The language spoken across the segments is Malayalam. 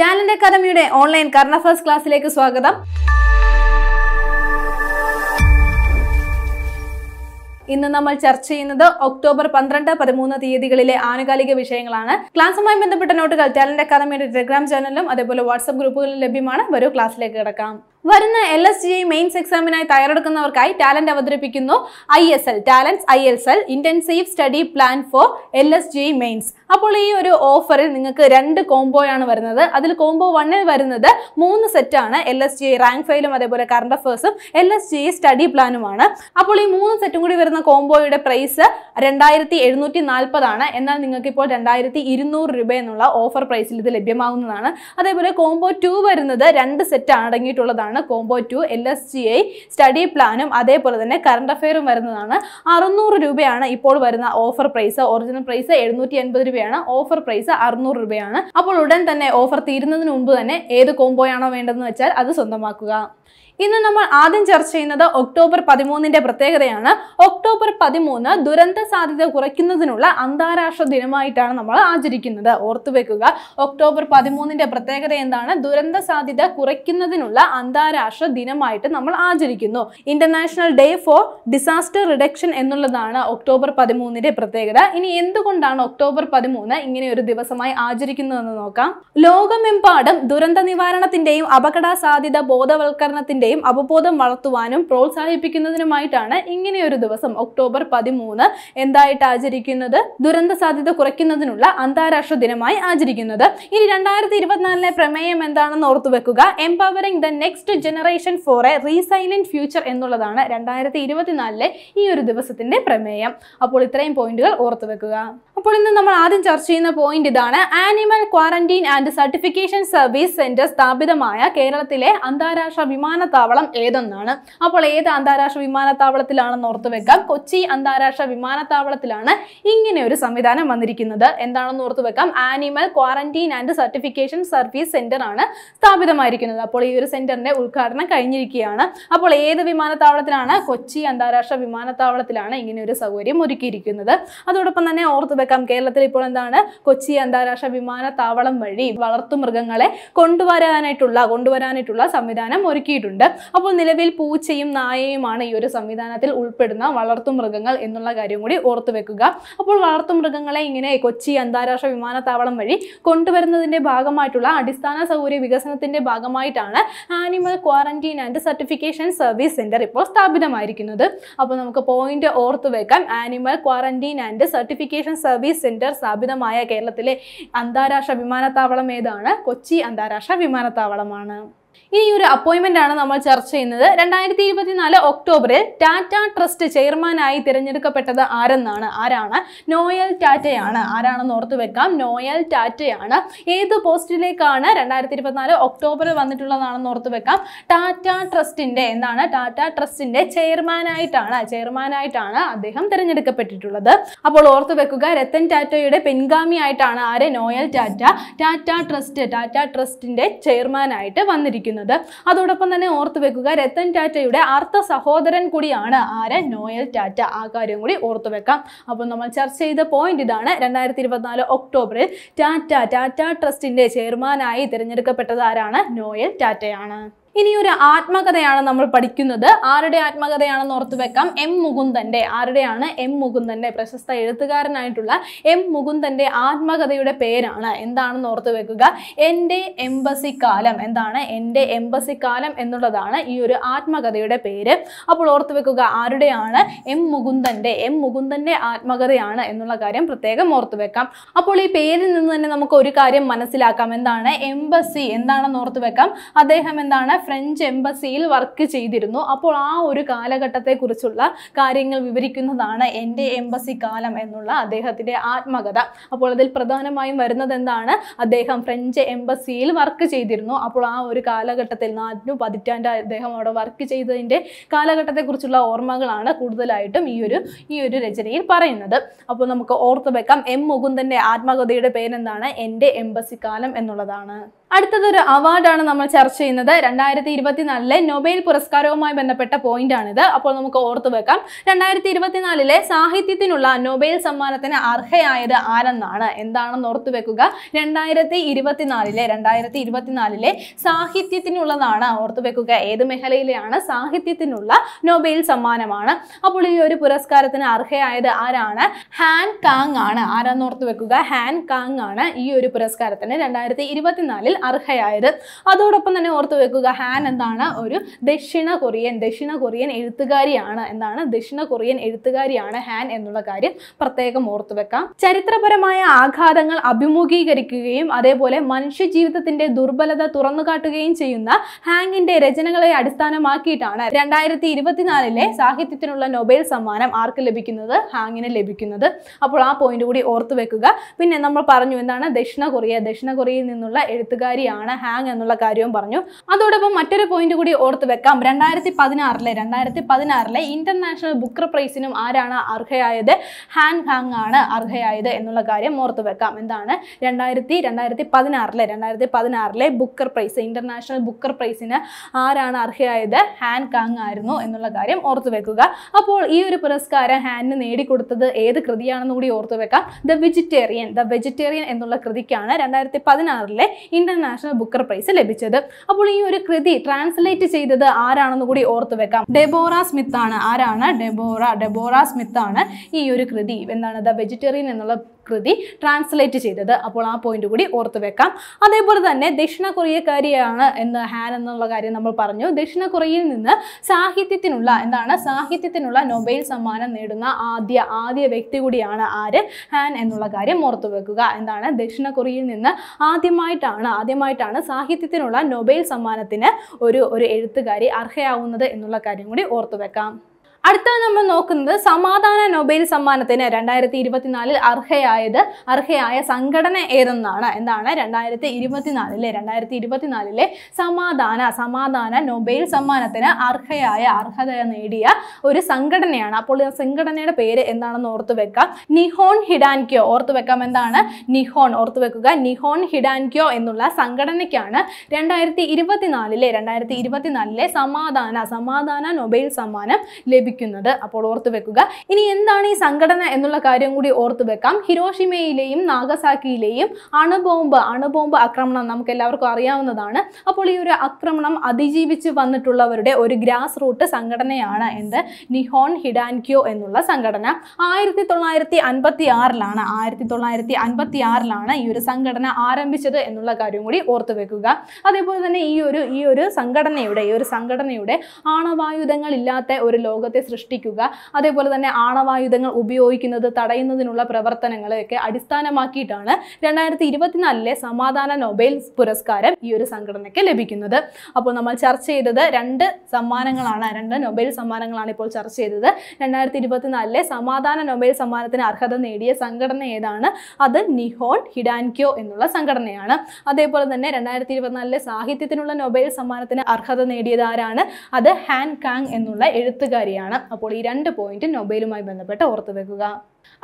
ടാലന്റ് അക്കാദമിയുടെ ഓൺലൈൻ കർണ ഫസ്റ്റ് ക്ലാസ്സിലേക്ക് സ്വാഗതം ഇന്ന് നമ്മൾ ചർച്ച ചെയ്യുന്നത് ഒക്ടോബർ പന്ത്രണ്ട് പതിമൂന്ന് തീയതികളിലെ ആനുകാലിക വിഷയങ്ങളാണ് ക്ലാസ്സുമായി ബന്ധപ്പെട്ട നോട്ടുകൾ ടാലന്റ് അക്കാദമിയുടെ ടെലിഗ്രാം ചാനലിലും അതേപോലെ വാട്സ്ആപ്പ് ഗ്രൂപ്പുകളിലും ലഭ്യമാണ് വരൂ ക്ലാസ്സിലേക്ക് കിടക്കാം വരുന്ന എൽ എസ് ജി മെയിൻസ് എക്സാമിനായി തയ്യാറെടുക്കുന്നവർക്കായി ടാലന്റ് അവതരിപ്പിക്കുന്നു I S L talents I S L intensive study plan for L S G mains അപ്പോൾ ഈ ഒരു ഓഫറിൽ നിങ്ങൾക്ക് രണ്ട് കോംബോയാണ് വരുന്നത് അതിൽ കോംബോ വണ്ണിൽ വരുന്നത് മൂന്ന് സെറ്റാണ് എൽ എസ് ജി റാങ്ക് ഫൈലും അതേപോലെ കറണ്ട് അഫേഴ്സും എൽ എസ് ജി സ്റ്റഡി പ്ലാനുമാണ് അപ്പോൾ ഈ മൂന്ന് സെറ്റും കൂടി വരുന്ന കോംബോയുടെ പ്രൈസ് രണ്ടായിരത്തി എഴുന്നൂറ്റി നാൽപ്പതാണ് എന്നാൽ നിങ്ങൾക്ക് ഇപ്പോൾ രണ്ടായിരത്തി ഇരുന്നൂറ് രൂപ എന്നുള്ള ഓഫർ പ്രൈസിൽ ഇത് ലഭ്യമാകുന്നതാണ് അതേപോലെ കോംബോ ടു വരുന്നത് രണ്ട് സെറ്റ് അടങ്ങിയിട്ടുള്ളതാണ് വരുന്നതാണ് combo two L S G I study പ്ലാനും അതേപോലെ തന്നെ കറണ്ട് അഫെയറും വരുന്നതാണ് അറുന്നൂറ് രൂപയാണ് ഇപ്പോൾ വരുന്ന ഓഫർ പ്രൈസ് ഒറിജിനൽ പ്രൈസ് എഴുന്നൂറ്റി അൻപത് രൂപയാണ് ഓഫർ പ്രൈസ് അറുന്നൂറ് രൂപയാണ് അപ്പോൾ ഉടൻ തന്നെ ഓഫർ തീരുന്നതിന് മുമ്പ് തന്നെ ഏത് കോംബോയാണോ വേണ്ടതെന്ന് വെച്ചാൽ അത് സ്വന്തമാക്കുക ഇന്ന് നമ്മൾ ആദ്യം ചർച്ച ചെയ്യുന്നത് ഒക്ടോബർ പതിമൂന്നിന്റെ പ്രത്യേകതയാണ് ഒക്ടോബർ പതിമൂന്ന് ദുരന്ത സാധ്യത കുറയ്ക്കുന്നതിനുള്ള അന്താരാഷ്ട്ര ദിനമായിട്ടാണ് നമ്മൾ ആചരിക്കുന്നത് ഓർത്തുവെക്കുക ഒക്ടോബർ പതിമൂന്നിന്റെ പ്രത്യേകത എന്താണ് ദുരന്ത സാധ്യത കുറയ്ക്കുന്നതിനുള്ള അന്താരാഷ്ട്ര ദിനമായിട്ട് നമ്മൾ ആചരിക്കുന്നു international day for disaster reduction എന്നുള്ളതാണ് ഒക്ടോബർ പതിമൂന്നിന്റെ പ്രത്യേകത ഇനി എന്തുകൊണ്ടാണ് ഒക്ടോബർ പതിമൂന്ന് ഇങ്ങനെ ഒരു ദിവസമായി ആചരിക്കുന്നതെന്ന് നോക്കാം ലോകമെമ്പാടും ദുരന്ത നിവാരണത്തിന്റെയും അപകട സാധ്യത തൊഴിലിന്റെയും അവബോധം വളർത്തുവാനും പ്രോത്സാഹിപ്പിക്കുന്നതിനുമായിട്ടാണ് ഇങ്ങനെയൊരു ദിവസം ഒക്ടോബർ പതിമൂന്ന് എന്തായിട്ട് ആചരിക്കുന്നത് ദുരന്ത സാധ്യത കുറയ്ക്കുന്നതിനുള്ള അന്താരാഷ്ട്ര ദിനമായി ആചരിക്കുന്നത് ഇനി രണ്ടായിരത്തി ഇരുപത്തിനാലിലെ പ്രമേയം എന്താണെന്ന് ഓർത്തു വെക്കുക empowering the next generation for a resilient future എന്നുള്ളതാണ് രണ്ടായിരത്തി ഇരുപത്തിനാലിലെ ഈ ഒരു ദിവസത്തിന്റെ പ്രമേയം അപ്പോൾ ഇത്രയും പോയിന്റുകൾ ഓർത്തു വെക്കുക അപ്പോൾ ഇന്ന് നമ്മൾ ആദ്യം ചർച്ച ചെയ്യുന്ന പോയിന്റ് ഇതാണ് animal quarantine and certification service centre സ്ഥാപിതമായ കേരളത്തിലെ അന്താരാഷ്ട്ര വിമാന വിമാനത്താവളം ഏതെന്നാണ് അപ്പോൾ ഏത് അന്താരാഷ്ട്ര വിമാനത്താവളത്തിലാണെന്ന് ഓർത്ത് വെക്കാം കൊച്ചി അന്താരാഷ്ട്ര വിമാനത്താവളത്തിലാണ് ഇങ്ങനെ ഒരു സംവിധാനം വന്നിരിക്കുന്നത് എന്താണെന്ന് ഓർത്ത് വെക്കാം animal quarantine and certification service centre ആണ് സ്ഥാപിതമായിരിക്കുന്നത് അപ്പോൾ ഈ ഒരു സെന്ററിന്റെ ഉദ്ഘാടനം കഴിഞ്ഞിരിക്കുകയാണ് അപ്പോൾ ഏത് വിമാനത്താവളത്തിലാണ് കൊച്ചി അന്താരാഷ്ട്ര വിമാനത്താവളത്തിലാണ് ഇങ്ങനെ ഒരു സൗകര്യം ഒരുക്കിയിരിക്കുന്നത് അതോടൊപ്പം തന്നെ ഓർത്ത് വെക്കാം കേരളത്തിൽ ഇപ്പോൾ എന്താണ് കൊച്ചി അന്താരാഷ്ട്ര വിമാനത്താവളം വഴി വളർത്തുമൃഗങ്ങളെ കൊണ്ടുവരാനായിട്ടുള്ള കൊണ്ടുവരാനായിട്ടുള്ള സംവിധാനം ഒരുക്കിയിട്ടുണ്ട് ഉണ്ട് അപ്പോൾ നിലവിൽ പൂച്ചയും നായയുമാണ് ഈ ഒരു സംവിധാനത്തിൽ ഉൾപ്പെടുന്ന വളർത്തുമൃഗങ്ങൾ എന്നുള്ള കാര്യം കൂടി ഓർത്തു വെക്കുക അപ്പോൾ വളർത്തുമൃഗങ്ങളെ ഇങ്ങനെ കൊച്ചി അന്താരാഷ്ട്ര വിമാനത്താവളം വഴി കൊണ്ടുവരുന്നതിൻ്റെ ഭാഗമായിട്ടുള്ള അടിസ്ഥാന സൗകര്യ വികസനത്തിൻ്റെ ഭാഗമായിട്ടാണ് animal quarantine and certification service centre ഇപ്പോൾ സ്ഥാപിതമായിരിക്കുന്നത് അപ്പോൾ നമുക്ക് പോയിന്റ് ഓർത്തു വെക്കാം animal quarantine and certification service centre സ്ഥാപിതമായ കേരളത്തിലെ അന്താരാഷ്ട്ര വിമാനത്താവളം ഏതാണ് കൊച്ചി അന്താരാഷ്ട്ര വിമാനത്താവളമാണ് ഈ ഒരു അപ്പോയിന്റ്മെന്റ് ആണ് നമ്മൾ ചർച്ച ചെയ്യുന്നത് രണ്ടായിരത്തി ഇരുപത്തിനാല് ഒക്ടോബറിൽ ടാറ്റ ട്രസ്റ്റ് ചെയർമാനായി തിരഞ്ഞെടുക്കപ്പെട്ടത് ആരെന്നാണ് ആരാണ് നോയൽ ടാറ്റയാണ് ആരാണെന്ന് ഓർത്തു വെക്കാം നോയൽ ടാറ്റയാണ് ഏത് പോസ്റ്റിലേക്കാണ് രണ്ടായിരത്തി ഇരുപത്തിനാല് ഒക്ടോബറിൽ വന്നിട്ടുള്ളതാണെന്ന് ഓർത്തു വെക്കാം ടാറ്റ ട്രസ്റ്റിന്റെ എന്താണ് ടാറ്റ ട്രസ്റ്റിന്റെ ചെയർമാനായിട്ടാണ് ചെയർമാനായിട്ടാണ് അദ്ദേഹം തിരഞ്ഞെടുക്കപ്പെട്ടിട്ടുള്ളത് അപ്പോൾ ഓർത്തു വെക്കുക രത്തൻ ടാറ്റയുടെ പെൻഗാമി ആയിട്ടാണ് ആരെ നോയൽ ടാറ്റ ടാറ്റ ട്രസ്റ്റ് ടാറ്റ ട്രസ്റ്റിന്റെ ചെയർമാനായിട്ട് വന്നിരിക്കുന്നത് ചെയ്യുന്നത് അതോടൊപ്പം തന്നെ ഓർത്ത് വെക്കുക രത്തൻ ടാറ്റയുടെ അർത്ഥ സഹോദരൻ കൂടിയാണ് ആര് നോയൽ ടാറ്റ ആ കാര്യം കൂടി ഓർത്ത് വെക്കാം അപ്പോൾ നമ്മൾ ചർച്ച ചെയ്ത പോയിന്റ് ഇതാണ് രണ്ടായിരത്തി ഇരുപത്തിനാല് ഒക്ടോബറിൽ ടാറ്റ ടാറ്റ ട്രസ്റ്റിന്റെ ചെയർമാനായി തിരഞ്ഞെടുക്കപ്പെട്ടത് ആരാണ് നോയൽ ടാറ്റയാണ് ഒരു ആത്മകഥയാണ് നമ്മൾ പഠിക്കുന്നത് ആരുടെ ആത്മകഥയാണെന്ന് ഓർത്തു വെക്കാം എം മുകുന്ദന്റെ ആരുടെയാണ് എം മുകുന്ദന്റെ പ്രശസ്ത എഴുത്തുകാരനായിട്ടുള്ള എം മുകുന്ദന്റെ ആത്മകഥയുടെ പേരാണ് എന്താണെന്ന് ഓർത്തു വെക്കുക എൻ്റെ എംബസി കാലം എന്താണ് എൻ്റെ എംബസി കാലം എന്നുള്ളതാണ് ഈ ഒരു ആത്മകഥയുടെ പേര് അപ്പോൾ ഓർത്തു വെക്കുക ആരുടെയാണ് എം മുകുന്ദന്റെ എം മുകുന്ദന്റെ ആത്മകഥയാണ് എന്നുള്ള കാര്യം പ്രത്യേകം ഓർത്തു വെക്കാം അപ്പോൾ ഈ പേരിൽ നിന്ന് തന്നെ നമുക്ക് ഒരു കാര്യം മനസ്സിലാക്കാം എന്താണ് എംബസി എന്താണെന്ന് ഓർത്തു വെക്കാം അദ്ദേഹം എന്താണ് ഫ്രഞ്ച് എംബസിയിൽ വർക്ക് ചെയ്തിരുന്നു അപ്പോൾ ആ ഒരു കാലഘട്ടത്തെക്കുറിച്ചുള്ള കാര്യങ്ങൾ വിവരിക്കുന്നതാണ് എൻ്റെ എംബസി കാലം എന്നുള്ള അദ്ദേഹത്തിൻ്റെ ആത്മകഥ അപ്പോൾ അതിൽ പ്രധാനമായും വരുന്നത് എന്താണ് അദ്ദേഹം ഫ്രഞ്ച് എംബസിയിൽ വർക്ക് ചെയ്തിരുന്നു അപ്പോൾ ആ ഒരു കാലഘട്ടത്തിൽ നാടിനു പതിറ്റാണ്ട് അദ്ദേഹം അവിടെ വർക്ക് ചെയ്തതിൻ്റെ കാലഘട്ടത്തെക്കുറിച്ചുള്ള ഓർമ്മകളാണ് കൂടുതലായിട്ടും ഈ ഒരു ഈ ഒരു രചനയിൽ പറയുന്നത് അപ്പോൾ നമുക്ക് ഓർത്തു വെക്കാം എം മുകുന്ദൻ്റെ ആത്മകഥയുടെ പേരെന്താണ് എൻ്റെ എംബസി കാലം എന്നുള്ളതാണ് അടുത്തതൊരു അവാർഡാണ് നമ്മൾ ചർച്ച ചെയ്യുന്നത് രണ്ടായിരത്തി ഇരുപത്തിനാലിലെ നൊബേൽ പുരസ്കാരവുമായി ബന്ധപ്പെട്ട പോയിന്റ് ആണിത് അപ്പോൾ നമുക്ക് ഓർത്തു വെക്കാം രണ്ടായിരത്തി ഇരുപത്തിനാലിലെ സാഹിത്യത്തിനുള്ള നൊബേൽ സമ്മാനത്തിന് അർഹയായത് ആരെന്നാണ് എന്താണെന്ന് ഓർത്തു വെക്കുക രണ്ടായിരത്തി ഇരുപത്തിനാലിലെ രണ്ടായിരത്തി ഇരുപത്തിനാലിലെ സാഹിത്യത്തിനുള്ളതാണ് ഓർത്തു വെക്കുക ഏത് മേഖലയിലെയാണ് സാഹിത്യത്തിനുള്ള നൊബേൽ സമ്മാനമാണ് അപ്പോൾ ഈ ഒരു പുരസ്കാരത്തിന് അർഹയായത് ആരാണ് ഹാൻ കാങ് ആണ് ആരാന്ന് ഓർത്തു വെക്കുക ഹാൻ കാങ് ആണ് ഈ ഒരു പുരസ്കാരത്തിന് രണ്ടായിരത്തി ഇരുപത്തിനാലിൽ അർഹയായത് അതോടൊപ്പം തന്നെ ഓർത്തു വെക്കുക ഹാൻ എന്താണ് ഒരു ദക്ഷിണ കൊറിയൻ ദക്ഷിണ കൊറിയൻ എഴുത്തുകാരിയാണ് എന്താണ് ദക്ഷിണ കൊറിയൻ എഴുത്തുകാരിയാണ് ഹാൻ എന്നുള്ള കാര്യം പ്രത്യേകം ഓർത്തു വെക്കാം ചരിത്രപരമായ ആഘാതങ്ങൾ അഭിമുഖീകരിക്കുകയും അതേപോലെ മനുഷ്യജീവിതത്തിന്റെ ദുർബലത തുറന്നുകാട്ടുകയും ചെയ്യുന്ന ഹാങ്ങിന്റെ രചനകളെ അടിസ്ഥാനമാക്കിയിട്ടാണ് രണ്ടായിരത്തി ഇരുപത്തിനാലിലെ സാഹിത്യത്തിനുള്ള നൊബേൽ സമ്മാനം ആർക്ക് ലഭിക്കുന്നത് ഹാങ്ങിന് ലഭിക്കുന്നത് അപ്പോൾ ആ പോയിന്റ് കൂടി ഓർത്തു വെക്കുക പിന്നെ നമ്മൾ പറഞ്ഞു എന്താണ് ദക്ഷിണ കൊറിയ ദക്ഷിണ കൊറിയയിൽ നിന്നുള്ള എഴുത്തുകാർ പരാതിക്കാരിയാണ് ഹാങ് എന്നുള്ള കാര്യവും പറഞ്ഞു അതോടൊപ്പം മറ്റൊരു പോയിന്റ് കൂടി ഓർത്ത് വെക്കാം രണ്ടായിരത്തി പതിനാറിലെ രണ്ടായിരത്തി പതിനാറിലെ ഇന്റർനാഷണൽ ബുക്കർ പ്രൈസിനും ആരാണ് അർഹയായത് ഹാങ് ഹാങ് ആണ് അർഹയായത് എന്നുള്ള കാര്യം ഓർത്ത് വെക്കാം എന്താണ് രണ്ടായിരത്തി രണ്ടായിരത്തി പതിനാറിലെ രണ്ടായിരത്തി പതിനാറിലെ ബുക്കർ പ്രൈസ് ഇന്റർനാഷണൽ ബുക്കർ പ്രൈസിന് ആരാണ് അർഹയായത് ഹാൻ കാങ് ആയിരുന്നു എന്നുള്ള കാര്യം ഓർത്തു വെക്കുക അപ്പോൾ ഈ ഒരു പുരസ്കാരം ഹാനിന് നേടിക്കൊടുത്തത് ഏത് കൃതിയാണെന്ന് കൂടി ഓർത്തു വെക്കാം ദ വെജിറ്റേറിയൻ ദ വെജിറ്റേറിയൻ എന്നുള്ള കൃതിക്കാണ് രണ്ടായിരത്തി പതിനാറിലെ ഇന്റർ ഇന്റർനാഷണൽ ബുക്കർ പ്രൈസ് ലഭിച്ചത് അപ്പോൾ ഈ ഒരു കൃതി ട്രാൻസ്ലേറ്റ് ചെയ്തത് ആരാണെന്ന് കൂടി ഓർത്തു വെക്കാം ഡെബോറ സ്മിത്ത് ആണ് ആരാണ് ഡെബോറ ഡെബോറ സ്മിത്ത് ആണ് ഈ ഒരു കൃതി എന്താണ് ദ വെജിറ്റേറിയൻ എന്നുള്ള കൃതി ട്രാൻസ്ലേറ്റ് ചെയ്തത് അപ്പോൾ ആ പോയിന്റ് കൂടി ഓർത്ത് വെക്കാം അതേപോലെ തന്നെ ദക്ഷിണ കൊറിയക്കാരിയാണ് എന്ന് ഹാൻ എന്നുള്ള കാര്യം നമ്മൾ പറഞ്ഞു ദക്ഷിണ കൊറിയയിൽ നിന്ന് സാഹിത്യത്തിനുള്ള എന്താണ് സാഹിത്യത്തിനുള്ള നൊബൈൽ സമ്മാനം നേടുന്ന ആദ്യ ആദ്യ വ്യക്തി കൂടിയാണ് ആര് ഹാൻ എന്നുള്ള കാര്യം ഓർത്തു വെക്കുക എന്താണ് ദക്ഷിണ കൊറിയയിൽ നിന്ന് ആദ്യമായിട്ടാണ് ആദ്യമായിട്ടാണ് സാഹിത്യത്തിനുള്ള നൊബൈൽ സമ്മാനത്തിന് ഒരു ഒരു എഴുത്തുകാരി അർഹയാവുന്നത് എന്നുള്ള കാര്യം കൂടി ഓർത്തു വെക്കാം അടുത്തത് നമ്മൾ നോക്കുന്നത് സമാധാന നൊബേൽ സമ്മാനത്തിന് രണ്ടായിരത്തി ഇരുപത്തിനാലിൽ അർഹയായത് അർഹയായ സംഘടന ഏതെന്നാണ് എന്താണ് രണ്ടായിരത്തി ഇരുപത്തിനാലിലെ രണ്ടായിരത്തി ഇരുപത്തിനാലിലെ സമാധാന സമാധാന നൊബേൽ സമ്മാനത്തിന് അർഹയായ അർഹത നേടിയ ഒരു സംഘടനയാണ് അപ്പോൾ ആ സംഘടനയുടെ പേര് എന്താണെന്ന് ഓർത്തു വെക്കാം നിഹോൺ ഹിഡാൻക്യോ ഓർത്തു വെക്കാം എന്താണ് നിഹോൺ ഓർത്തു വെക്കുക നിഹോൺ ഹിഡാൻക്യോ എന്നുള്ള സംഘടനയ്ക്കാണ് രണ്ടായിരത്തി ഇരുപത്തിനാലിലെ രണ്ടായിരത്തി ഇരുപത്തിനാലിലെ സമാധാന സമാധാന നൊബേൽ സമ്മാനം ലഭിക്കുന്നത് ലഭിക്കുന്നത് അപ്പോൾ ഓർത്തു വെക്കുക ഇനി എന്താണ് ഈ സംഘടന എന്നുള്ള കാര്യം കൂടി ഓർത്തു വെക്കാം ഹിരോഷിമയിലെയും നാഗസാക്കിയിലെയും അണുബോംബ് അണുബോംബ് ആക്രമണം നമുക്ക് എല്ലാവർക്കും അറിയാവുന്നതാണ് അപ്പോൾ ഈ ഒരു ആക്രമണം അതിജീവിച്ച് വന്നിട്ടുള്ളവരുടെ ഒരു ഗ്രാസ് റൂട്ട് സംഘടനയാണ് എന്ത് നിഹോൺ ഹിഡാൻക്യോ എന്നുള്ള സംഘടന ആയിരത്തി തൊള്ളായിരത്തി അൻപത്തി ആറിലാണ് ആയിരത്തി തൊള്ളായിരത്തി അൻപത്തി ആറിലാണ് ഈ ഒരു സംഘടന ആരംഭിച്ചത് എന്നുള്ള കാര്യം കൂടി ഓർത്തു വെക്കുക അതേപോലെ തന്നെ ഈ ഒരു ഈ ഒരു സംഘടനയുടെ ഈ ഒരു സംഘടനയുടെ ആണവായുധങ്ങൾ ഇല്ലാത്ത ഒരു ലോകത്തെ സൃഷ്ടിക്കുക അതേപോലെ തന്നെ ആണവായുധങ്ങൾ ഉപയോഗിക്കുന്നത് തടയുന്നതിനുള്ള പ്രവർത്തനങ്ങളെയൊക്കെ അടിസ്ഥാനമാക്കിയിട്ടാണ് രണ്ടായിരത്തി ഇരുപത്തിനാലിലെ സമാധാന നൊബേൽ പുരസ്കാരം ഈ ഒരു സംഘടനയ്ക്ക് ലഭിക്കുന്നത് അപ്പോൾ നമ്മൾ ചർച്ച ചെയ്തത് രണ്ട് സമ്മാനങ്ങളാണ് രണ്ട് നൊബേൽ സമ്മാനങ്ങളാണ് ഇപ്പോൾ ചർച്ച ചെയ്തത് രണ്ടായിരത്തി ഇരുപത്തിനാലിലെ സമാധാന നൊബേൽ സമ്മാനത്തിന് അർഹത നേടിയ സംഘടന ഏതാണ് അത് നിഹോൺ ഹിഡാൻക്യോ എന്നുള്ള സംഘടനയാണ് അതേപോലെ തന്നെ രണ്ടായിരത്തി ഇരുപത്തിനാലിലെ സാഹിത്യത്തിനുള്ള നൊബേൽ സമ്മാനത്തിന് അർഹത നേടിയത് ആരാണ് അത് ഹാൻ കാങ് എന്നുള്ള എഴുത്തുകാരിയാണ് അപ്പോൾ ഈ രണ്ട് പോയിന്റ് നൊബേലുമായി ബന്ധപ്പെട്ട് ഓർത്തു വെക്കുക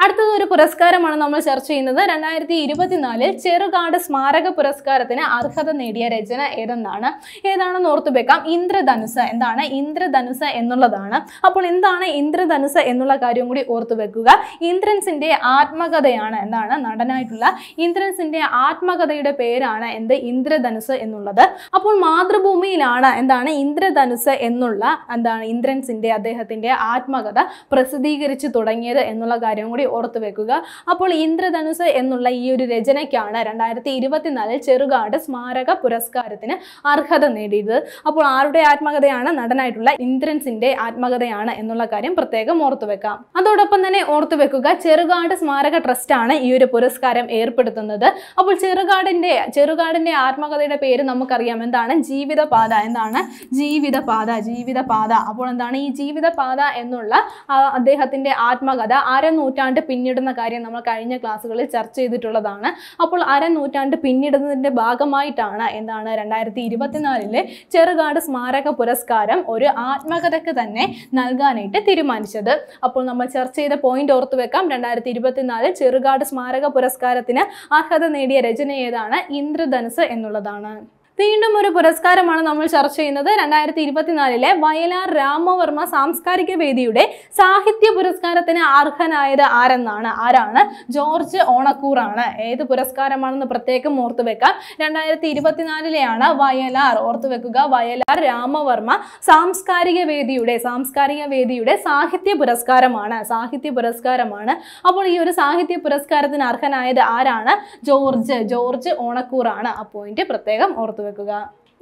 അടുത്തത് ഒരു പുരസ്കാരമാണ് നമ്മൾ ചർച്ച ചെയ്യുന്നത് രണ്ടായിരത്തി ഇരുപത്തിനാലിൽ ചെറുകാട് സ്മാരക പുരസ്കാരത്തിന് അർഹത നേടിയ രചന ഏതെന്നാണ് ഏതാണെന്ന് ഓർത്തു വെക്കാം ഇന്ദ്രധനുസ് എന്താണ് ഇന്ദ്രധനുസ് എന്നുള്ളതാണ് അപ്പോൾ എന്താണ് ഇന്ദ്രധനുസ് എന്നുള്ള കാര്യം കൂടി ഓർത്തു വെക്കുക ഇന്ദ്രൻസിന്റെ ആത്മകഥയാണ് എന്താണ് നടനായിട്ടുള്ള ഇന്ദ്രൻസിന്റെ ആത്മകഥയുടെ പേരാണ് എന്ത് ഇന്ദ്രധനുസ് എന്നുള്ളത് അപ്പോൾ മാതൃഭൂമിയിലാണ് എന്താണ് ഇന്ദ്രധനുസ് എന്നുള്ള എന്താണ് ഇന്ദ്രൻസിന്റെ അദ്ദേഹത്തിന്റെ ആത്മകഥ പ്രസിദ്ധീകരിച്ചു തുടങ്ങിയത് എന്നുള്ള കാര്യം കാര്യം കൂടി ഓർത്തു വെക്കുക അപ്പോൾ ഇന്ദ്രധനുസ് എന്നുള്ള ഈ ഒരു രചനയ്ക്കാണ് രണ്ടായിരത്തി ഇരുപത്തിനാലിൽ ചെറുകാട് സ്മാരക പുരസ്കാരത്തിന് അർഹത നേടിയത് അപ്പോൾ ആരുടെ ആത്മകഥയാണ് നടനായിട്ടുള്ള ഇന്ദ്രൻസിന്റെ ആത്മകഥയാണ് എന്നുള്ള കാര്യം പ്രത്യേകം ഓർത്തു വെക്കാം അതോടൊപ്പം തന്നെ ഓർത്തു വെക്കുക ചെറുകാട് സ്മാരക ട്രസ്റ്റ് ആണ് ഈ ഒരു പുരസ്കാരം ഏർപ്പെടുത്തുന്നത് അപ്പോൾ ചെറുകാടിന്റെ ചെറുകാടിന്റെ ആത്മകഥയുടെ പേര് നമുക്കറിയാം എന്താണ് ജീവിതപാത എന്താണ് ജീവിതപാത ജീവിതപാത അപ്പോൾ എന്താണ് ഈ ജീവിതപാത എന്നുള്ള അദ്ദേഹത്തിന്റെ ആത്മകഥ അരനൂറ്റി നൂറ്റാണ്ട് പിന്നിടുന്ന കാര്യം നമ്മൾ കഴിഞ്ഞ ക്ലാസ്സുകളിൽ ചർച്ച ചെയ്തിട്ടുള്ളതാണ് അപ്പോൾ അരനൂറ്റാണ്ട് പിന്നിടുന്നതിൻ്റെ ഭാഗമായിട്ടാണ് എന്താണ് രണ്ടായിരത്തി ഇരുപത്തിനാലിലെ ചെറുകാട് സ്മാരക പുരസ്കാരം ഒരു ആത്മകഥയ്ക്ക് തന്നെ നൽകാനായിട്ട് തീരുമാനിച്ചത് അപ്പോൾ നമ്മൾ ചർച്ച ചെയ്ത പോയിന്റ് ഓർത്തുവെക്കാം വെക്കാം രണ്ടായിരത്തി ഇരുപത്തിനാല് ചെറുകാട് സ്മാരക പുരസ്കാരത്തിന് അർഹത നേടിയ രചന ഏതാണ് ഇന്ദ്രധനുസ് എന്നുള്ളതാണ് വീണ്ടും ഒരു പുരസ്കാരമാണ് നമ്മൾ ചർച്ച ചെയ്യുന്നത് രണ്ടായിരത്തി ഇരുപത്തിനാലിലെ വയലാർ രാമവർമ്മ സാംസ്കാരിക വേദിയുടെ സാഹിത്യ പുരസ്കാരത്തിന് അർഹനായത് ആരെന്നാണ് ആരാണ് ജോർജ് ഓണക്കൂറാണ് ഏത് പുരസ്കാരമാണെന്ന് പ്രത്യേകം ഓർത്തു വെക്കാം രണ്ടായിരത്തി ഇരുപത്തിനാലിലെയാണ് വയലാർ ഓർത്തു വെക്കുക വയലാർ രാമവർമ്മ സാംസ്കാരിക വേദിയുടെ സാംസ്കാരിക വേദിയുടെ സാഹിത്യ പുരസ്കാരമാണ് സാഹിത്യ പുരസ്കാരമാണ് അപ്പോൾ ഈ ഒരു സാഹിത്യ പുരസ്കാരത്തിന് അർഹനായത് ആരാണ് ജോർജ് ജോർജ് ഓണക്കൂറാണ് ആ പോയിന്റ് പ്രത്യേകം ഓർത്തു വെക്കുക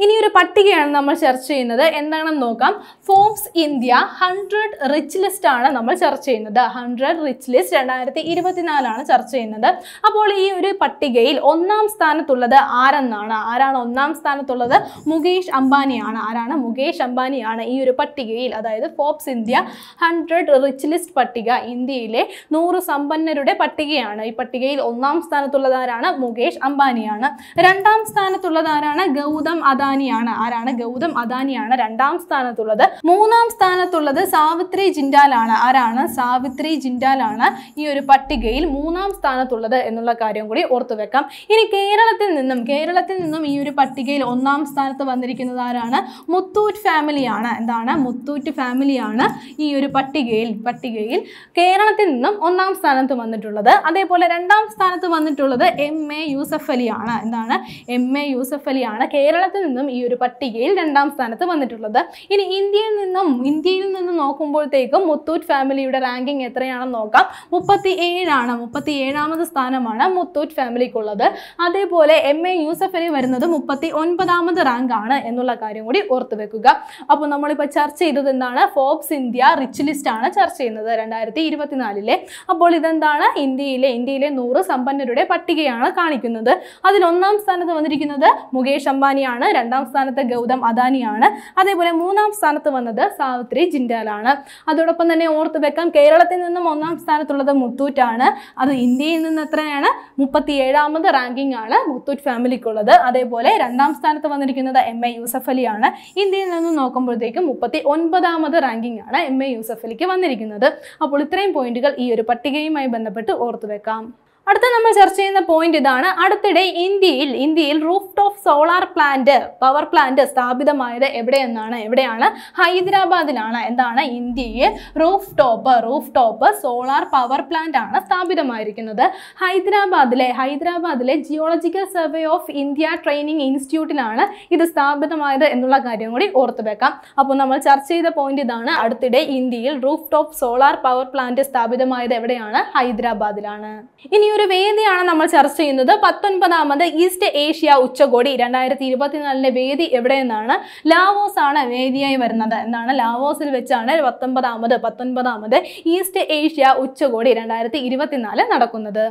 ഇനി ഒരു പട്ടികയാണ് നമ്മൾ ചർച്ച ചെയ്യുന്നത് എന്താണെന്ന് നോക്കാം Forbes India hundred rich list ആണ് നമ്മൾ ചർച്ച ചെയ്യുന്നത് ഹൺഡ്രഡ് റിച്ച് ലിസ്റ്റ് രണ്ടായിരത്തി ഇരുപത്തിനാലാണ് ചർച്ച ചെയ്യുന്നത് അപ്പോൾ ഈ ഒരു പട്ടികയിൽ ഒന്നാം സ്ഥാനത്തുള്ളത് ആരെന്നാണ് ആരാണ് ഒന്നാം സ്ഥാനത്തുള്ളത് മുകേഷ് അംബാനിയാണ് ആരാണ് മുകേഷ് അംബാനിയാണ് ഈ ഒരു പട്ടികയിൽ അതായത് Forbes India hundred rich list പട്ടിക ഇന്ത്യയിലെ നൂറ് സമ്പന്നരുടെ പട്ടികയാണ് ഈ പട്ടികയിൽ ഒന്നാം സ്ഥാനത്തുള്ളത് ആരാണ് മുകേഷ് അംബാനിയാണ് രണ്ടാം സ്ഥാനത്തുള്ളത് ആരാണ് ഗൗതം അദാ അദാനിയാണ് ആരാണ് ഗൗതം അദാനിയാണ് രണ്ടാം സ്ഥാനത്തുള്ളത് മൂന്നാം സ്ഥാനത്തുള്ളത് സാവിത്രി ജിൻഡാലാണ് ആരാണ് സാവിത്രി ജിൻഡാലാണ് ഈ ഒരു പട്ടികയിൽ മൂന്നാം സ്ഥാനത്തുള്ളത് എന്നുള്ള കാര്യം കൂടി ഓർത്തു വെക്കാം ഇനി കേരളത്തിൽ നിന്നും കേരളത്തിൽ നിന്നും ഈ ഒരു പട്ടികയിൽ ഒന്നാം സ്ഥാനത്ത് വന്നിരിക്കുന്നത് ആരാണ് മുത്തൂറ്റ് ഫാമിലിയാണ് എന്താണ് മുത്തൂറ്റ് ഫാമിലിയാണ് ഈ ഒരു പട്ടികയിൽ പട്ടികയിൽ കേരളത്തിൽ നിന്നും ഒന്നാം സ്ഥാനത്ത് വന്നിട്ടുള്ളത് അതേപോലെ രണ്ടാം സ്ഥാനത്ത് വന്നിട്ടുള്ളത് എം എ യൂസഫ് അലിയാണ് എന്താണ് എം എ യൂസഫ് അലിയാണ് കേരളത്തിൽ നിന്നും ഈ ഒരു പട്ടികയിൽ രണ്ടാം സ്ഥാനത്ത് വന്നിട്ടുള്ളത് ഇനി ഇന്ത്യയിൽ നിന്നും ഇന്ത്യയിൽ നിന്ന് നോക്കുമ്പോഴത്തേക്കും മുത്തൂറ്റ് ഫാമിലിയുടെ റാങ്കിങ് എത്രയാണെന്ന് നോക്കാം മുപ്പത്തി ഏഴാണ് മുപ്പത്തി ഏഴാമത് സ്ഥാനമാണ് മുത്തൂറ്റ് ഫാമിലിക്കുള്ളത് അതേപോലെ എം എ യൂസഫലി വരുന്നത് മുപ്പത്തി ഒൻപതാമത് റാങ്കാണ് എന്നുള്ള കാര്യം കൂടി ഓർത്തു വെക്കുക അപ്പോൾ നമ്മളിപ്പോൾ ചർച്ച ചെയ്തത് എന്താണ് ഫോബ്സ് ഇന്ത്യ റിച്ച് ലിസ്റ്റ് ആണ് ചർച്ച ചെയ്യുന്നത് രണ്ടായിരത്തി ഇരുപത്തിനാലിലെ അപ്പോൾ ഇതെന്താണ് ഇന്ത്യയിലെ ഇന്ത്യയിലെ നൂറ് സമ്പന്നരുടെ പട്ടികയാണ് കാണിക്കുന്നത് അതിൽ ഒന്നാം സ്ഥാനത്ത് വന്നിരിക്കുന്നത് മുകേഷ് അംബാനിയാണ് രണ്ടാം സ്ഥാനത്ത് ഗൗതം അദാനിയാണ് അതേപോലെ മൂന്നാം സ്ഥാനത്ത് വന്നത് സാവിത്രി ജിൻഡാലാണ് അതോടൊപ്പം തന്നെ ഓർത്ത് വെക്കാം കേരളത്തിൽ നിന്നും ഒന്നാം സ്ഥാനത്തുള്ളത് മുത്തൂറ്റാണ് അത് ഇന്ത്യയിൽ നിന്ന് എത്രയാണ് മുപ്പത്തി ഏഴാമത് റാങ്കിംഗ് ആണ് മുത്തൂറ്റ് ഫാമിലിക്കുള്ളത് അതേപോലെ രണ്ടാം സ്ഥാനത്ത് വന്നിരിക്കുന്നത് എം എ യൂസഫ് അലിയാണ് ഇന്ത്യയിൽ നിന്നും നോക്കുമ്പോഴത്തേക്കും മുപ്പത്തി ഒൻപതാമത് റാങ്കിംഗ് ആണ് എം എ യൂസഫ് അലിക്ക് വന്നിരിക്കുന്നത് അപ്പോൾ ഇത്രയും പോയിന്റുകൾ ഈ ഒരു പട്ടികയുമായി ബന്ധപ്പെട്ട് ഓർത്തു വെക്കാം അടുത്ത നമ്മൾ ചർച്ച ചെയ്യുന്ന പോയിന്റ് ഇതാണ് അടുത്തിടെ ഇന്ത്യയിൽ ഇന്ത്യയിൽ rooftop solar plant power plant സ്ഥാപിതമായത് എവിടെയെന്നാണ് എവിടെയാണ് ഹൈദരാബാദിലാണ് എന്താണ് ഇന്ത്യയിൽ rooftop rooftop solar power plant ആണ് സ്ഥാപിതമായിരിക്കുന്നത് ഹൈദരാബാദിലെ ഹൈദരാബാദിലെ geological survey of India training ഇൻസ്റ്റിറ്റ്യൂട്ടിലാണ് ഇത് സ്ഥാപിതമായത് എന്നുള്ള കാര്യം കൂടി ഓർത്തു വെക്കാം അപ്പോൾ നമ്മൾ ചർച്ച ചെയ്ത പോയിന്റ് ഇതാണ് അടുത്തിടെ ഇന്ത്യയിൽ rooftop solar power plant സ്ഥാപിതമായത് എവിടെയാണ് ഹൈദരാബാദിലാണ് ഇനി ഒരു വേദിയാണ് നമ്മൾ ചർച്ച ചെയ്യുന്നത് പത്തൊൻപതാമത് ഈസ്റ്റ് ഏഷ്യ ഉച്ചകോടി രണ്ടായിരത്തി ഇരുപത്തിനാലിന്റെ വേദി എവിടെയെന്നാണ് ലാവോസ് ആണ് വേദിയായി വരുന്നത് എന്നാണ് ലാവോസിൽ വെച്ചാണ് പത്തൊൻപതാമത് പത്തൊൻപതാമത് ഈസ്റ്റ് ഏഷ്യ ഉച്ചകോടി രണ്ടായിരത്തി നടക്കുന്നത്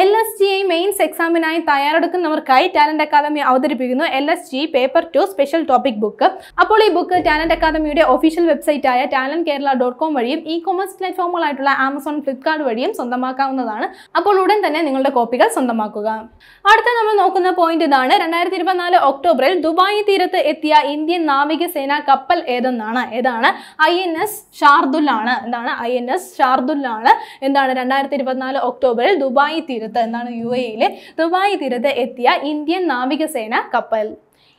L S G I mains എക്സാമിനായി തയ്യാറെടുക്കുന്നവർക്കായി ടാലന്റ് അക്കാദമി അവതരിപ്പിക്കുന്നു L S G paper two special topic book അപ്പോൾ ഈ ബുക്ക് ടാലന്റ് അക്കാദമിയുടെ ഒഫീഷ്യൽ വെബ്സൈറ്റായ ടാലന്റ് കേരള ഡോട്ട് കോം വഴിയും ഇ കൊമേഴ്സ് പ്ലാറ്റ്ഫോമുകളായിട്ടുള്ള ആമസോൺ ഫ്ലിപ്കാർട്ട് വഴിയും സ്വന്തമാക്കാവുന്നതാണ് അപ്പോൾ ഉടൻ തന്നെ നിങ്ങളുടെ കോപ്പികൾ സ്വന്തമാക്കുക അടുത്ത നമ്മൾ നോക്കുന്ന പോയിന്റ് ഇതാണ് രണ്ടായിരത്തി ഇരുപത്തിനാല് ഒക്ടോബറിൽ ദുബായി തീരത്ത് എത്തിയ ഇന്ത്യൻ നാവികസേന കപ്പൽ ഏതെന്നാണ് ഏതാണ് ഐ എൻ എസ് ആണ് എന്താണ് ഐ എൻ എസ് ആണ് എന്താണ് രണ്ടായിരത്തി ഇരുപത്തിനാല് ഒക്ടോബറിൽ ദുബായി തീരത്ത് തീരത്ത് എന്നാണ് യു എയിലെ ദുബായ് തീരത്ത് എത്തിയ ഇന്ത്യൻ നാവികസേന കപ്പൽ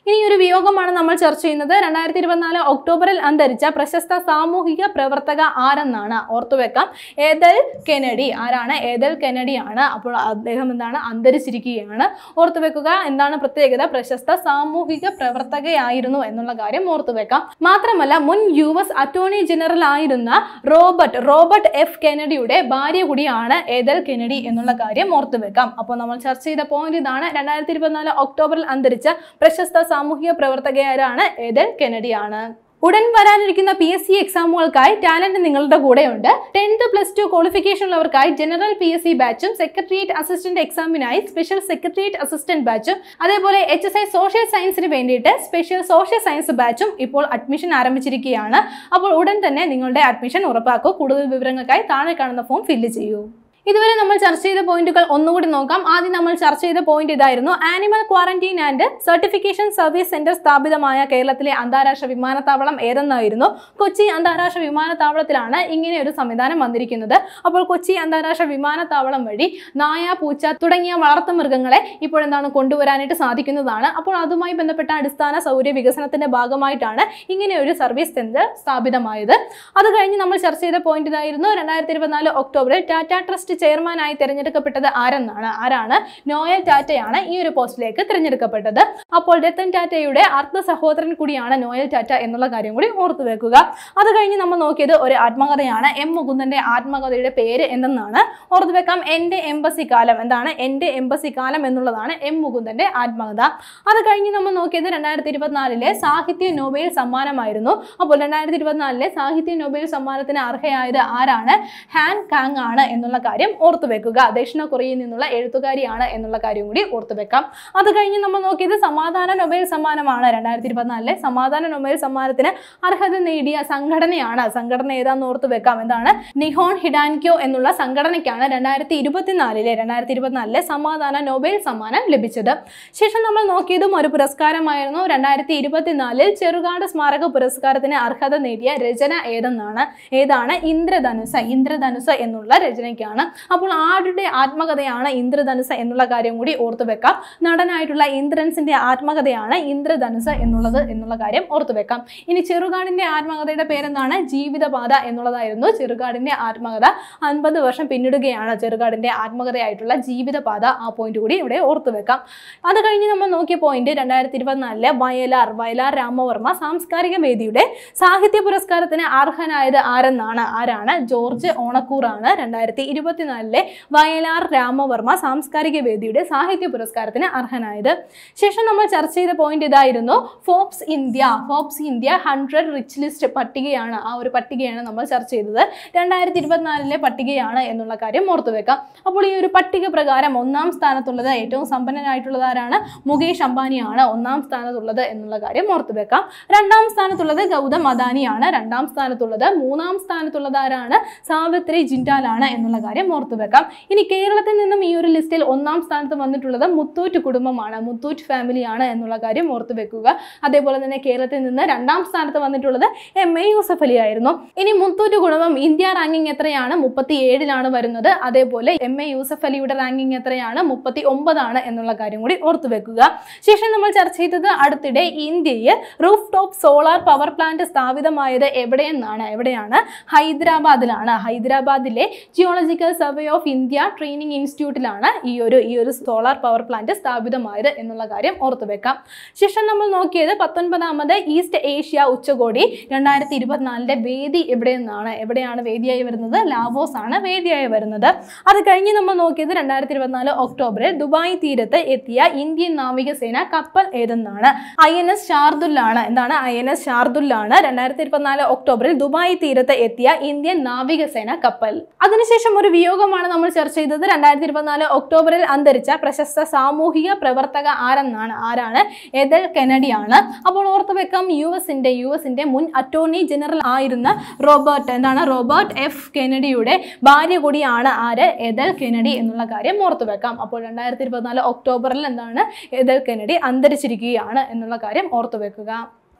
ഇനി ഒരു വിയോഗമാണ് നമ്മൾ ചർച്ച ചെയ്യുന്നത് രണ്ടായിരത്തി ഇരുപത്തിനാല് ഒക്ടോബറിൽ അന്തരിച്ച പ്രശസ്ത സാമൂഹിക പ്രവർത്തക ആരെന്നാണ് ഓർത്തുവെക്കാം ഏതൽ കെനഡി ആരാണ് ഏതൽ കെനഡി ആണ് അപ്പോൾ അദ്ദേഹം എന്താണ് അന്തരിച്ചിരിക്കുകയാണ് ഓർത്തുവെക്കുക എന്താണ് പ്രത്യേകത പ്രശസ്ത സാമൂഹിക പ്രവർത്തകയായിരുന്നു എന്നുള്ള കാര്യം ഓർത്തുവെക്കാം മാത്രമല്ല മുൻ യു എസ് അറ്റോർണി ജനറൽ ആയിരുന്ന റോബർട്ട് റോബർട്ട് എഫ് കെനഡിയുടെ ഭാര്യ കൂടിയാണ് ഏതൽ കെനഡി എന്നുള്ള കാര്യം ഓർത്തുവെക്കാം അപ്പോൾ നമ്മൾ ചർച്ച ചെയ്ത പോയിന്റ് ഇതാണ് രണ്ടായിരത്തി ഇരുപത്തിനാല് ഒക്ടോബറിൽ അന്തരിച്ച പ്രശസ്ത സാമൂഹിക പ്രവർത്തകയാരാണ് കെനഡി കെനഡിയാണ് ഉടൻ വരാനിരിക്കുന്ന പി എസ് സി എക്സാമുകൾക്കായി ടാലന്റ് നിങ്ങളുടെ കൂടെയുണ്ട് ടെൻത്ത് പ്ലസ് ടു ക്വാളിഫിക്കേഷൻ ഉള്ളവർക്കായി ജനറൽ പി എസ് സി ബാച്ചും സെക്രട്ടേറിയറ്റ് അസിസ്റ്റന്റ് എക്സാമിനായി സ്പെഷ്യൽ സെക്രട്ടേറിയറ്റ് അസിസ്റ്റന്റ് ബാച്ചും അതേപോലെ എച്ച് എസ് ഐ സോഷ്യൽ സയൻസിന് വേണ്ടിയിട്ട് സ്പെഷ്യൽ സോഷ്യൽ സയൻസ് ബാച്ചും ഇപ്പോൾ അഡ്മിഷൻ ആരംഭിച്ചിരിക്കുകയാണ് അപ്പോൾ ഉടൻ തന്നെ നിങ്ങളുടെ അഡ്മിഷൻ ഉറപ്പാക്കൂ കൂടുതൽ വിവരങ്ങൾക്കായി താഴെ കാണുന്ന ഫോം ഫില്ല് ചെയ്യൂ ഇതുവരെ നമ്മൾ ചർച്ച ചെയ്ത പോയിന്റുകൾ ഒന്നുകൂടി നോക്കാം ആദ്യം നമ്മൾ ചർച്ച ചെയ്ത പോയിന്റ് ഇതായിരുന്നു animal quarantine and certification service centre സ്ഥാപിതമായ കേരളത്തിലെ അന്താരാഷ്ട്ര വിമാനത്താവളം ഏതെന്നായിരുന്നു കൊച്ചി അന്താരാഷ്ട്ര വിമാനത്താവളത്തിലാണ് ഇങ്ങനെ ഒരു സംവിധാനം വന്നിരിക്കുന്നത് അപ്പോൾ കൊച്ചി അന്താരാഷ്ട്ര വിമാനത്താവളം വഴി നായ പൂച്ച തുടങ്ങിയ വളർത്തുമൃഗങ്ങളെ ഇപ്പോൾ എന്താണ് കൊണ്ടുവരാനായിട്ട് സാധിക്കുന്നതാണ് അപ്പോൾ അതുമായി ബന്ധപ്പെട്ട അടിസ്ഥാന സൗകര്യ വികസനത്തിന്റെ ഭാഗമായിട്ടാണ് ഇങ്ങനെ ഒരു സർവീസ് സെന്റർ സ്ഥാപിതമായത് അത് കഴിഞ്ഞ് നമ്മൾ ചർച്ച ചെയ്ത പോയിന്റ് ഇതായിരുന്നു രണ്ടായിരത്തി ഇരുപത്തിനാല് ഒക്ടോബറിൽ ടാറ്റ ട്രസ്റ്റ് ഫസ്റ്റ് ചെയർമാനായി തിരഞ്ഞെടുക്കപ്പെട്ടത് ആരെന്നാണ് ആരാണ് നോയൽ ടാറ്റയാണ് ഈ ഒരു പോസ്റ്റിലേക്ക് തിരഞ്ഞെടുക്കപ്പെട്ടത് അപ്പോൾ രത്തൻ ടാറ്റയുടെ ആത്മ സഹോദരൻ കൂടിയാണ് നോയൽ ടാറ്റ എന്നുള്ള കാര്യം കൂടി ഓർത്തു വെക്കുക അത് കഴിഞ്ഞ് നമ്മൾ നോക്കിയത് ഒരു ആത്മകഥയാണ് എം മുകുന്ദന്റെ ആത്മകഥയുടെ പേര് എന്തെന്നാണ് ഓർത്തു വെക്കാം എൻ്റെ എംബസി കാലം എന്താണ് എൻ്റെ എംബസി കാലം എന്നുള്ളതാണ് എം മുകുന്ദന്റെ ആത്മകഥ അത് കഴിഞ്ഞ് നമ്മൾ നോക്കിയത് രണ്ടായിരത്തി ഇരുപത്തിനാലിലെ സാഹിത്യ നോബേൽ സമ്മാനമായിരുന്നു അപ്പോൾ രണ്ടായിരത്തി ഇരുപത്തിനാലിലെ സാഹിത്യ നോബേൽ സമ്മാനത്തിന് അർഹയായത് ആരാണ് ഹാൻ കാങ് ആണ് എന്നുള്ള കാര്യം കാര്യം ഓർത്തു വെക്കുക ദക്ഷിണ കൊറിയയിൽ നിന്നുള്ള എഴുത്തുകാരിയാണ് എന്നുള്ള കാര്യം കൂടി ഓർത്തു വെക്കാം അത് കഴിഞ്ഞ് നമ്മൾ നോക്കിയത് സമാധാന നൊബേൽ സമ്മാനമാണ് രണ്ടായിരത്തി ഇരുപത്തിനാലിലെ സമാധാന നൊബേൽ സമ്മാനത്തിന് അർഹത നേടിയ സംഘടനയാണ് സംഘടന ഏതാന്ന് ഓർത്തു വെക്കാം എന്താണ് നിഹോൺ ഹിഡാൻക്യോ എന്നുള്ള സംഘടനയ്ക്കാണ് രണ്ടായിരത്തി ഇരുപത്തിനാലിലെ രണ്ടായിരത്തി ഇരുപത്തിനാലിലെ സമാധാന നൊബേൽ സമ്മാനം ലഭിച്ചത് ശേഷം നമ്മൾ നോക്കിയതും ഒരു പുരസ്കാരമായിരുന്നു രണ്ടായിരത്തി ഇരുപത്തിനാലിൽ ചെറുകാട് സ്മാരക പുരസ്കാരത്തിന് അർഹത നേടിയ രചന ഏതെന്നാണ് ഏതാണ് ഇന്ദ്രധനുസ ഇന്ദ്രധനുസ എന്നുള്ള രചനയ്ക്കാണ് അപ്പോൾ ആരുടെ ആത്മകഥയാണ് ഇന്ദ്രധനുസ എന്നുള്ള കാര്യം കൂടി ഓർത്തു വെക്കാം നടനായിട്ടുള്ള ഇന്ദ്രൻസിന്റെ ആത്മകഥയാണ് ഇന്ദ്രധനുസ് എന്നുള്ളത് എന്നുള്ള കാര്യം ഓർത്തു വെക്കാം ഇനി ചെറുകാടിന്റെ ആത്മകഥയുടെ പേരെന്താണ് ജീവിതപാത എന്നുള്ളതായിരുന്നു ചെറുകാടിന്റെ ആത്മകഥ അൻപത് വർഷം പിന്നിടുകയാണ് ചെറുകാടിന്റെ ആത്മകഥയായിട്ടുള്ള ജീവിതപാത ആ പോയിന്റ് കൂടി ഇവിടെ ഓർത്തു വെക്കാം അത് കഴിഞ്ഞ് നമ്മൾ നോക്കിയ പോയിന്റ് രണ്ടായിരത്തി ഇരുപത്തിനാലിലെ വയലാർ വയലാർ രാമവർമ്മ സാംസ്കാരിക വേദിയുടെ സാഹിത്യ പുരസ്കാരത്തിന് അർഹനായത് ആരെന്നാണ് ആരാണ് ജോർജ് ഓണക്കൂറാണ് രണ്ടായിരത്തി ഇരുപത്തി ഇരുപത്തിനാലിലെ വയലാർ രാമവർമ്മ സാംസ്കാരിക വേദിയുടെ സാഹിത്യ പുരസ്കാരത്തിന് അർഹനായത് ശേഷം നമ്മൾ ചർച്ച ചെയ്ത പോയിന്റ് ഇതായിരുന്നു Forbes India Forbes India hundred rich list പട്ടികയാണ് ആ ഒരു പട്ടികയാണ് നമ്മൾ ചർച്ച ചെയ്തത് രണ്ടായിരത്തി ഇരുപത്തിനാലിലെ പട്ടികയാണ് എന്നുള്ള കാര്യം ഓർത്തു വെക്കാം അപ്പോൾ ഈ ഒരു പട്ടിക പ്രകാരം ഒന്നാം സ്ഥാനത്തുള്ളത് ഏറ്റവും സമ്പന്നനായിട്ടുള്ളത് ആരാണ് മുകേഷ് അംബാനിയാണ് ഒന്നാം സ്ഥാനത്തുള്ളത് എന്നുള്ള കാര്യം ഓർത്തു വെക്കാം രണ്ടാം സ്ഥാനത്തുള്ളത് ഗൗതം അദാനിയാണ് രണ്ടാം സ്ഥാനത്തുള്ളത് മൂന്നാം സ്ഥാനത്തുള്ളത് ആരാണ് സാവിത്രി ജിൻഡാലാണ് എന്നുള്ള കാര്യം ഓർത്തു വെക്കാം ഇനി കേരളത്തിൽ നിന്നും ഈ ഒരു ലിസ്റ്റിൽ ഒന്നാം സ്ഥാനത്ത് വന്നിട്ടുള്ളത് മുത്തൂറ്റ് കുടുംബമാണ് മുത്തൂറ്റ് ഫാമിലിയാണ് എന്നുള്ള കാര്യം ഓർത്തു വെക്കുക അതേപോലെ തന്നെ കേരളത്തിൽ നിന്ന് രണ്ടാം സ്ഥാനത്ത് വന്നിട്ടുള്ളത് എം എ യൂസഫ് അലി ആയിരുന്നു ഇനി മുത്തൂറ്റ് കുടുംബം ഇന്ത്യ റാങ്കിങ് എത്രയാണ് മുപ്പത്തി ഏഴിലാണ് വരുന്നത് അതേപോലെ എം എ യൂസഫ് അലിയുടെ റാങ്കിങ് എത്രയാണ് മുപ്പത്തി ഒമ്പതാണ് എന്നുള്ള കാര്യം കൂടി ഓർത്തു വെക്കുക ശേഷം നമ്മൾ ചർച്ച ചെയ്തത് അടുത്തിടെ ഇന്ത്യയിൽ rooftop solar power plant സ്ഥാപിതമായത് എവിടെയെന്നാണ് എവിടെയാണ് ഹൈദരാബാദിലാണ് ഹൈദരാബാദിലെ geological survey of India training ഇൻസ്റ്റിറ്റ്യൂട്ടിലാണ് ഈ ഒരു ഈ ഒരു സോളാർ പവർ പ്ലാന്റ് സ്ഥാപിതമായത് എന്നുള്ള കാര്യം ഓർത്തു വെക്കാം ശേഷം നമ്മൾ നോക്കിയത് പത്തൊൻപതാമത് ഈസ്റ്റ് ഏഷ്യ ഉച്ചകോടി രണ്ടായിരത്തി ഇരുപത്തിനാലിന്റെ വേദി എവിടെ നിന്നാണ് എവിടെയാണ് വേദിയായി വരുന്നത് ലാവോസ് ആണ് വേദിയായി വരുന്നത് അത് കഴിഞ്ഞ് നമ്മൾ നോക്കിയത് രണ്ടായിരത്തി ഇരുപത്തിനാല് ഒക്ടോബറിൽ ദുബായ് തീരത്ത് എത്തിയ ഇന്ത്യൻ നാവികസേന കപ്പൽ ഏതെന്നാണ് ഐ എൻ എസ് ഷാർദുല്ലാണ് എന്താണ് ഐ എൻ എസ് ഷാർദുല്ലാണ് രണ്ടായിരത്തി ഇരുപത്തിനാല് ഒക്ടോബറിൽ ദുബായ് തീരത്ത് എത്തിയ ഇന്ത്യൻ നാവികസേന കപ്പൽ അതിനുശേഷം ഒരു വിയോഗമാണ് നമ്മൾ ചർച്ച ചെയ്തത് രണ്ടായിരത്തി ഇരുപത്തിനാല് ഒക്ടോബറിൽ അന്തരിച്ച പ്രശസ്ത സാമൂഹിക പ്രവർത്തക ആരെന്നാണ് ആരാണ് എതൽ കെനഡിയാണ് അപ്പോൾ ഓർത്ത് വെക്കാം യു എസിന്റെ യു എസിന്റെ മുൻ അറ്റോർണി ജനറൽ ആയിരുന്ന റോബർട്ട് എന്താണ് റോബർട്ട് എഫ് കെനഡിയുടെ ഭാര്യ കൂടിയാണ് ആര് എതൽ കെനഡി എന്നുള്ള കാര്യം ഓർത്ത് വെക്കാം അപ്പോൾ രണ്ടായിരത്തി ഇരുപത്തിനാല് ഒക്ടോബറിൽ എന്താണ് എതൽ കെനഡി അന്തരിച്ചിരിക്കുകയാണ് എന്നുള്ള കാര്യം ഓർത്തു വെക്കുക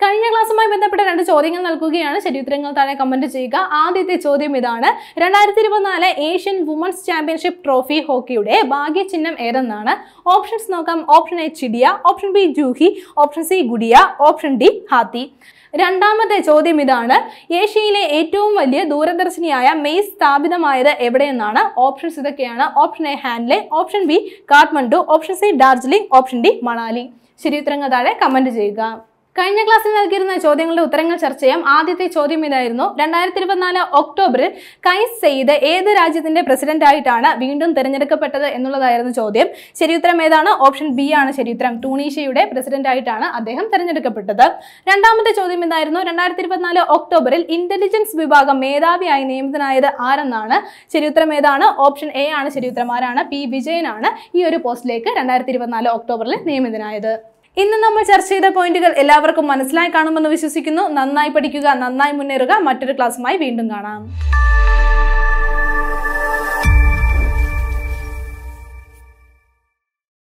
കഴിഞ്ഞ ക്ലാസ്സുമായി ബന്ധപ്പെട്ട രണ്ട് ചോദ്യങ്ങൾ നൽകുകയാണ് ശരിയുത്തരങ്ങൾ താഴെ കമന്റ് ചെയ്യുക ആദ്യത്തെ ചോദ്യം ഇതാണ് രണ്ടായിരത്തി ഇരുപത്തിനാല് ഏഷ്യൻ വുമൻസ് ചാമ്പ്യൻഷിപ്പ് ട്രോഫി ഹോക്കിയുടെ ഭാഗ്യ ചിഹ്നം ഏതെന്നാണ് ഓപ്ഷൻസ് നോക്കാം option A Chidiya option B Juhi option C Gudiya option D Hathi രണ്ടാമത്തെ ചോദ്യം ഇതാണ് ഏഷ്യയിലെ ഏറ്റവും വലിയ ദൂരദർശിനിയായ മെയ്സ് സ്ഥാപിതമായത് എവിടെയെന്നാണ് ഓപ്ഷൻസ് ഇതൊക്കെയാണ് option A Hanle option B Kathmandu option C Darjeeling option D Manali ശരി ഉത്തരങ്ങൾ താഴെ കമൻറ്റ് ചെയ്യുക കഴിഞ്ഞ ക്ലാസ്സിൽ നൽകിയിരുന്ന ചോദ്യങ്ങളുടെ ഉത്തരങ്ങൾ ചർച്ച ചെയ്യാം ആദ്യത്തെ ചോദ്യം ഇതായിരുന്നു രണ്ടായിരത്തി ഇരുപത്തിനാല് ഒക്ടോബറിൽ കൈസ് സെയ്ദ് ഏത് രാജ്യത്തിന്റെ പ്രസിഡന്റ് ആയിട്ടാണ് വീണ്ടും തെരഞ്ഞെടുക്കപ്പെട്ടത് എന്നുള്ളതായിരുന്നു ചോദ്യം ശരിയുത്തരം ഏതാണ് ഓപ്ഷൻ ബി ആണ് ശരിയുത്തരം ടൂണീഷ്യയുടെ പ്രസിഡന്റ് ആയിട്ടാണ് അദ്ദേഹം തിരഞ്ഞെടുക്കപ്പെട്ടത് രണ്ടാമത്തെ ചോദ്യം ഇതായിരുന്നു രണ്ടായിരത്തി ഇരുപത്തിനാല് ഒക്ടോബറിൽ ഇന്റലിജൻസ് വിഭാഗം മേധാവിയായി നിയമിതനായത് ആരെന്നാണ് ശരിയുത്തരം ഏതാണ് ഓപ്ഷൻ എ ആണ് ശരിയുത്തരം ആരാണ് പി വിജയനാണ് ഈ ഒരു പോസ്റ്റിലേക്ക് രണ്ടായിരത്തി ഇരുപത്തിനാല് ഒക്ടോബറിൽ നിയമിതനായത് ഇന്ന് നമ്മൾ ചർച്ച ചെയ്ത പോയിന്റുകൾ എല്ലാവർക്കും മനസ്സിലായി കാണുമെന്ന് വിശ്വസിക്കുന്നു നന്നായി പഠിക്കുക നന്നായി മുന്നേറുക മറ്റൊരു ക്ലാസ്സുമായി വീണ്ടും കാണാം